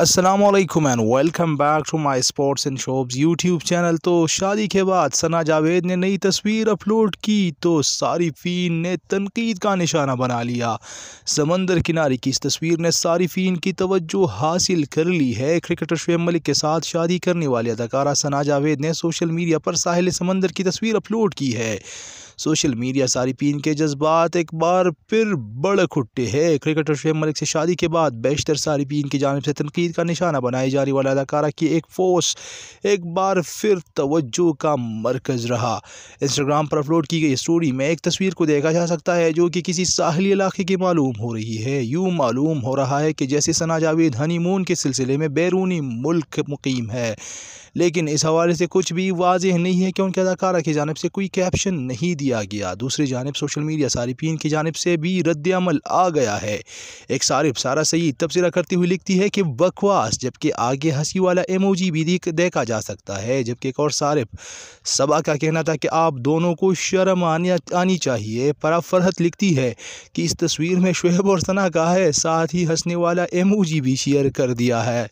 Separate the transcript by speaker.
Speaker 1: Aslam and welcome back to my sports and shops YouTube channel तो शादी के बाद सना जावेद ने नई तस्वीर अपलोड की तो सारिफीन ने तनकीद का निशाना बना लिया समंदर किनारे की इस तस्वीर ने सारिफीन की तवज्जो हासिल कर ली है क्रिकेटर शुएब मलिक के साथ शादी करने वाली अदाकारा सना जावेद ने सोशल मीडिया पर साहिल समंदर की तस्वीर अपलोड की है सोशल मीडिया सारिपीन के जज्बात एक बार फिर बढ़ खुट्टे हैं क्रिकेटर शेम मलिक से शादी के बाद बेशतर सारिपीन की जानब से तनकीद का निशाना बनाए जाने वाला अदाकारा की एक फोर्स एक बार फिर तोज्जो का मरकज़ रहा इंस्टाग्राम पर अपलोड की गई स्टोरी में एक तस्वीर को देखा जा सकता है जो कि किसी साहली इलाके की मालूम हो रही है यूँ मालूम हो रहा है कि जैसे सना जावेद हनीमून के सिलसिले में बैरूनी मुल्क मुकीम है लेकिन इस हवाले से कुछ भी वाजह नहीं है कि उनके अदाकारा की जानब से कोई कैप्शन नहीं दिया किया गया दूसरी जानब सोशल मीडिया सारिफिन की जानब से भी रद्दमल आ गया है एक सारिफ सारा सही तबसरा करती हुई लिखती है कि बकवास जबकि आगे हंसी वाला एमओजी भी देखा जा सकता है जबकि एक और सारिफ सबा का कहना था कि आप दोनों को शर्म आनी आनी चाहिए परा फरहत लिखती है कि इस तस्वीर में शुहब और सना का है साथ ही हंसने वाला एमओजी भी शेयर कर दिया है